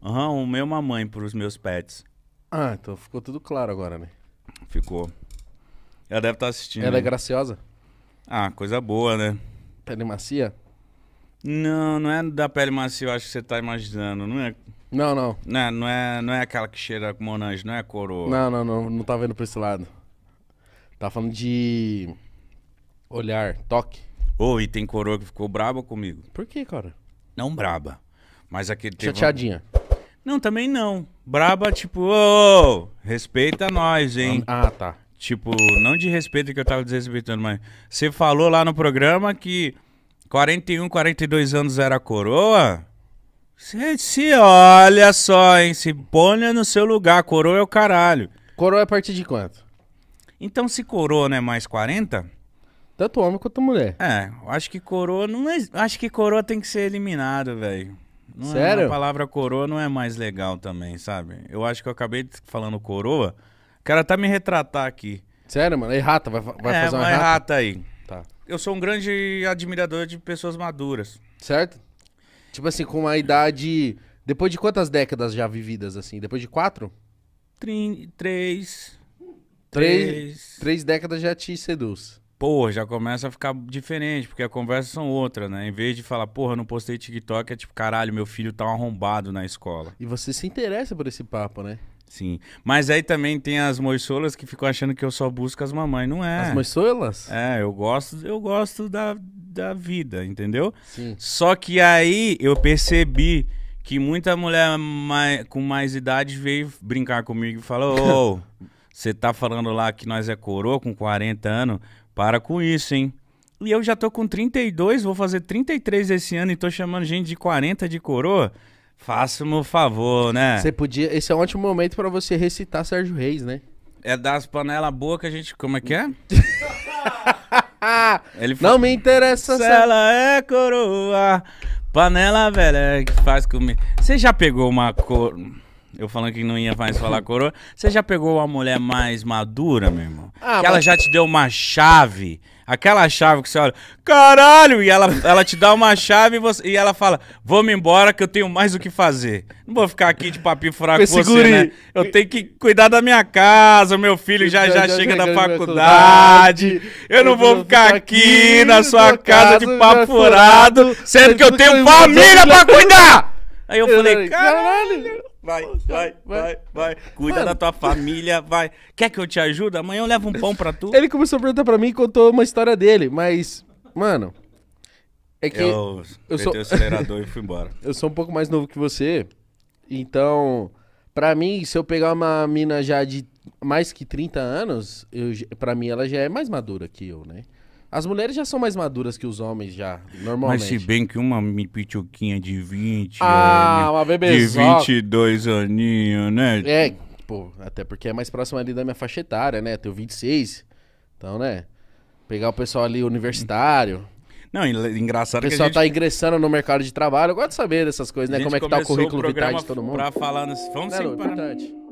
Aham, uhum, o meu mamãe pros meus pets. Ah, então ficou tudo claro agora, né? Ficou. Ela deve estar tá assistindo. Ela é graciosa? Ah, coisa boa, né? Pele macia? Não, não é da pele macia, eu acho que você tá imaginando. Não é. Não, não. Não é, não é, não é aquela que cheira com monange, não é a coroa. Não, não, não. Não tá vendo pra esse lado. Tá falando de. Olhar, toque. Ô, oh, e tem coroa que ficou braba comigo. Por que, cara? Não braba. Mas aquele. Chateadinha. Não, também não. Braba, tipo, ô, respeita nós, hein? Ah, tá. Tipo, não de respeito que eu tava desrespeitando, mas você falou lá no programa que 41, 42 anos era coroa. Você se olha só, hein? Se ponha no seu lugar. Coroa é o caralho. Coroa é a partir de quanto? Então, se coroa não é mais 40, Tanto homem quanto mulher. é, eu acho que coroa não é. Acho que coroa tem que ser eliminado, velho. Não Sério? É, a palavra coroa não é mais legal também, sabe? Eu acho que eu acabei falando coroa. O cara tá me retratar aqui. Sério, mano? Errata, vai, vai é, fazer uma, uma errata? errata aí. Tá. Eu sou um grande admirador de pessoas maduras. Certo? Tipo assim, com uma idade... Depois de quantas décadas já vividas, assim? Depois de quatro? Trin... Três... Três, três décadas já te seduz. Porra, já começa a ficar diferente, porque a conversa são outras, né? Em vez de falar, porra, não postei TikTok, é tipo, caralho, meu filho tá um arrombado na escola. E você se interessa por esse papo, né? Sim. Mas aí também tem as moissolas que ficam achando que eu só busco as mamães. Não é. As moissolas? É, eu gosto, eu gosto da, da vida, entendeu? Sim. Só que aí eu percebi que muita mulher mais, com mais idade veio brincar comigo e falou: Ô, você tá falando lá que nós é coroa com 40 anos? Para com isso, hein? E eu já tô com 32, vou fazer 33 esse ano e tô chamando gente de 40 de coroa. Faça-me favor, né? Você podia. Esse é um ótimo momento para você recitar Sérgio Reis, né? É das panelas boas que a gente. Como é que é? Ele fala, Não me interessa se ela é coroa. Panela velha que faz comigo. Você já pegou uma coroa? Eu falando que não ia mais falar coroa. Você já pegou uma mulher mais madura, meu irmão? Ah, que ela já te deu uma chave. Aquela chave que você olha, caralho! E ela, ela te dá uma chave e, você, e ela fala: Vamos embora que eu tenho mais o que fazer. Não vou ficar aqui de papinho furado com você, né? Eu tenho que cuidar da minha casa, meu filho já já, já chega da faculdade. Eu não vou ficar aqui na sua casa de papo furado, sendo que eu tenho família pra cuidar! Aí eu falei: Caralho! vai, vai, vai, vai. Cuida Mano. da tua família, vai. Quer que eu te ajude? Amanhã eu levo um pão pra tu. Ele começou a perguntar pra mim e contou uma história dele, mas. Mano. É que. Eu, eu sou... o acelerador e fui embora. Eu sou um pouco mais novo que você. Então, pra mim, se eu pegar uma mina já de mais que 30 anos, eu, pra mim ela já é mais madura que eu, né? As mulheres já são mais maduras que os homens, já, normalmente. Mas se bem que uma pituquinha de 20 Ah, uma bebezoca. De 22 aninhos, né? É, pô, até porque é mais próximo ali da minha faixa etária, né? Tenho 26, então, né? Pegar o pessoal ali universitário. Não, engraçado que O pessoal que a gente... tá ingressando no mercado de trabalho. Eu gosto de saber dessas coisas, né? Como é que tá o currículo o vital de todo mundo. Né, pra falar... Nesse... Vamos Não, sim, é para... importante.